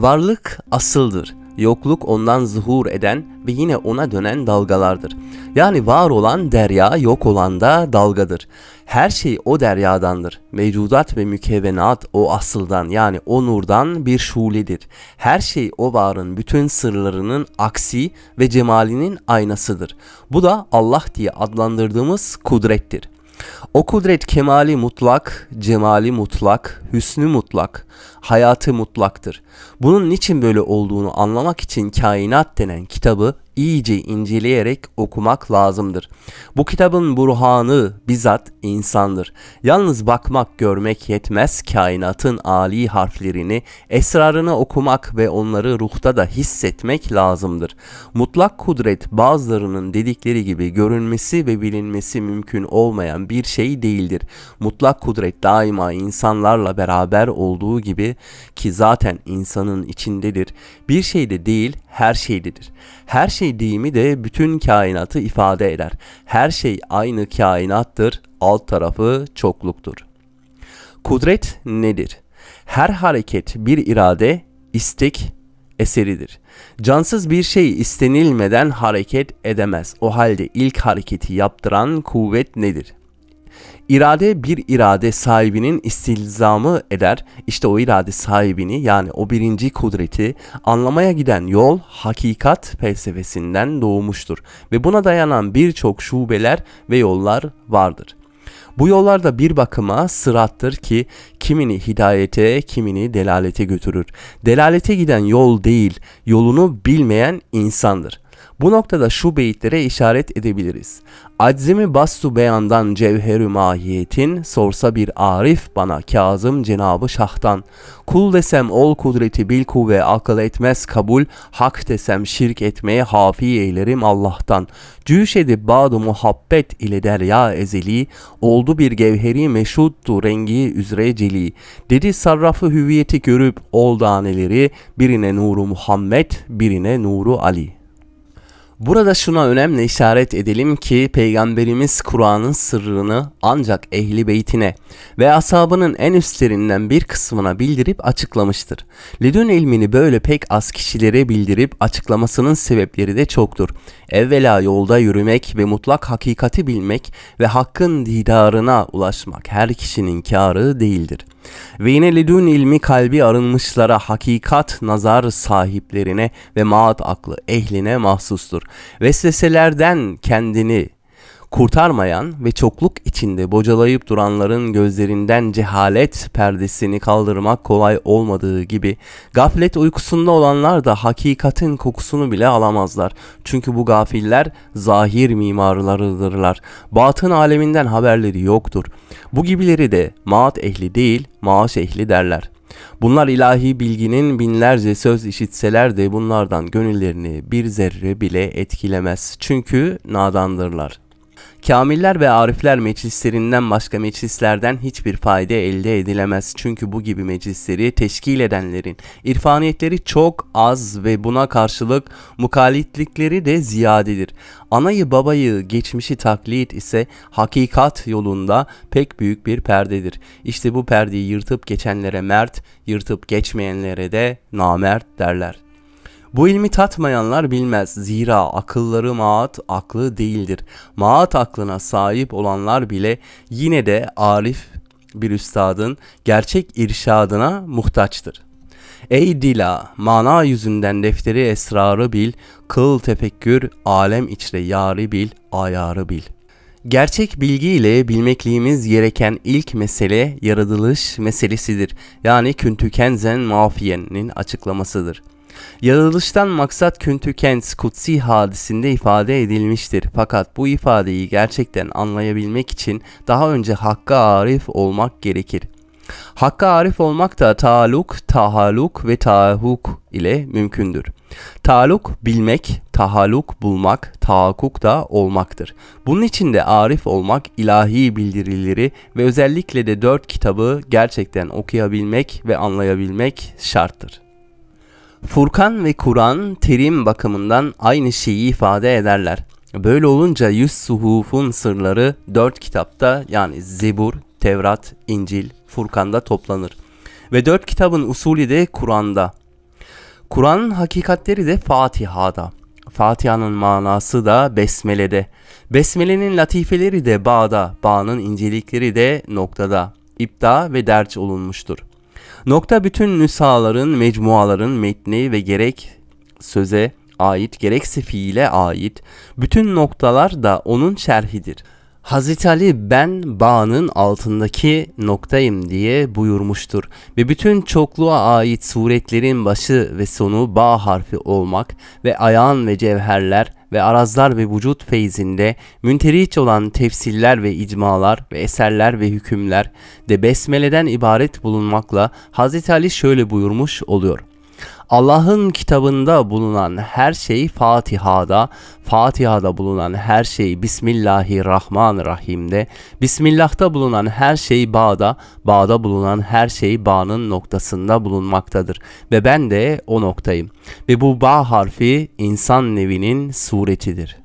Varlık asıldır. Yokluk ondan zuhur eden ve yine ona dönen dalgalardır. Yani var olan derya, yok olan da dalgadır. Her şey o deryadandır. Mevcudat ve mükevvenat o asıldan yani o nurdan bir şuledir. Her şey o varın bütün sırlarının aksi ve cemalinin aynasıdır. Bu da Allah diye adlandırdığımız kudrettir. O kudret kemali mutlak, cemali mutlak, hüsnü mutlak, hayatı mutlaktır. Bunun niçin böyle olduğunu anlamak için kainat denen kitabı iyice inceleyerek okumak lazımdır. Bu kitabın burhanı bizzat insandır. Yalnız bakmak görmek yetmez kainatın ali harflerini, esrarını okumak ve onları ruhta da hissetmek lazımdır. Mutlak kudret bazılarının dedikleri gibi görünmesi ve bilinmesi mümkün olmayan bir şey değildir. Mutlak kudret daima insanlarla beraber olduğu gibi ki zaten insanın içindedir. Bir şeyde değil her şeylidir. Her şey deyimi de bütün kainatı ifade eder. Her şey aynı kainattır, alt tarafı çokluktur. Kudret nedir? Her hareket bir irade, istek, eseridir. Cansız bir şey istenilmeden hareket edemez. O halde ilk hareketi yaptıran kuvvet nedir? İrade bir irade sahibinin istilzamı eder. İşte o irade sahibini yani o birinci kudreti anlamaya giden yol hakikat felsefesinden doğmuştur. Ve buna dayanan birçok şubeler ve yollar vardır. Bu yollar da bir bakıma sırattır ki kimini hidayete, kimini delalete götürür. Delalete giden yol değil, yolunu bilmeyen insandır.'' Bu noktada şu beyitlere işaret edebiliriz. Aczimi bassu beyandan cevherü mahiyetin, sorsa bir arif bana Kazım Cenabı Şah'tan. Kul desem ol kudreti bil kuvve akıl etmez kabul, hak desem şirk etmeye hafi eylerim Allah'tan. Cüş edip badu muhabbet ile derya ezeli, oldu bir gevheri meşuttu rengi üzre celi. Dedi sarrafı hüviyeti görüp oldaneleri, birine nuru Muhammed, birine nuru Ali.'' Burada şuna önemli işaret edelim ki peygamberimiz Kur'an'ın sırrını ancak ehli beytine ve asabının en üstlerinden bir kısmına bildirip açıklamıştır. Ledün ilmini böyle pek az kişilere bildirip açıklamasının sebepleri de çoktur. Evvela yolda yürümek ve mutlak hakikati bilmek ve hakkın didarına ulaşmak her kişinin kârı değildir. Ve yine ledün ilmi kalbi arınmışlara hakikat nazar sahiplerine ve maat aklı ehline mahsustur. Vesveselerden kendini kurtarmayan ve çokluk içinde bocalayıp duranların gözlerinden cehalet perdesini kaldırmak kolay olmadığı gibi gaflet uykusunda olanlar da hakikatin kokusunu bile alamazlar. Çünkü bu gafiller zahir mimarlarıdırlar. Batın aleminden haberleri yoktur. Bu gibileri de maat ehli değil maaş ehli derler.'' Bunlar ilahi bilginin binlerce söz işitseler de bunlardan gönüllerini bir zerre bile etkilemez. Çünkü nadandırlar. Kamiller ve Arifler meclislerinden başka meclislerden hiçbir fayda elde edilemez. Çünkü bu gibi meclisleri teşkil edenlerin irfaniyetleri çok az ve buna karşılık mukalitlikleri de ziyadedir. Anayı babayı geçmişi taklit ise hakikat yolunda pek büyük bir perdedir. İşte bu perdeyi yırtıp geçenlere mert, yırtıp geçmeyenlere de namert derler. Bu ilmi tatmayanlar bilmez. Zira akılları maat aklı değildir. Maat aklına sahip olanlar bile yine de arif bir üstadın gerçek irşadına muhtaçtır. Ey dila, mana yüzünden defteri esrarı bil, kıl tefekkür, alem içre yarı bil, ayarı bil. Gerçek bilgi ile bilmekliğimiz gereken ilk mesele yaratılış meselesidir. Yani küntükenzen mafiyenin açıklamasıdır. Yaratılıştan maksat Küntü Kent Kutsi hadisinde ifade edilmiştir. Fakat bu ifadeyi gerçekten anlayabilmek için daha önce Hakk'a arif olmak gerekir. Hakka arif olmak da taluk, tahaluk ve tahuk ile mümkündür. Taluk bilmek, tahaluk bulmak, tahakkuk da olmaktır. Bunun için de arif olmak ilahi bildirileri ve özellikle de dört kitabı gerçekten okuyabilmek ve anlayabilmek şarttır. Furkan ve Kur'an terim bakımından aynı şeyi ifade ederler. Böyle olunca yüz suhufun sırları dört kitapta yani Zebur, Tevrat, İncil, Furkan'da toplanır. Ve dört kitabın usulü de Kur'an'da. Kur'an'ın hakikatleri de Fatiha'da. Fatiha'nın manası da Besmele'de. Besmele'nin latifeleri de bağda, bağının incelikleri de noktada, ipta ve derç olunmuştur. Nokta bütün nüshaların, mecmuaların metni ve gerek söze ait gerekse fiile ait bütün noktalar da onun şerhidir. Hazreti Ali ben bağının altındaki noktayım diye buyurmuştur ve bütün çokluğa ait suretlerin başı ve sonu bağ harfi olmak ve ayağın ve cevherler ve arazlar ve vücut feyzinde münteriç olan tefsiller ve icmalar ve eserler ve hükümler de besmeleden ibaret bulunmakla Hz. Ali şöyle buyurmuş oluyor. Allah'ın kitabında bulunan her şey Fatiha'da, Fatiha'da bulunan her şey Bismillahirrahmanirrahim'de, Bismillah'ta bulunan her şey Bağ'da, Bağ'da bulunan her şey Bağ'nın noktasında bulunmaktadır. Ve ben de o noktayım. Ve bu Bağ harfi insan nevinin suretidir.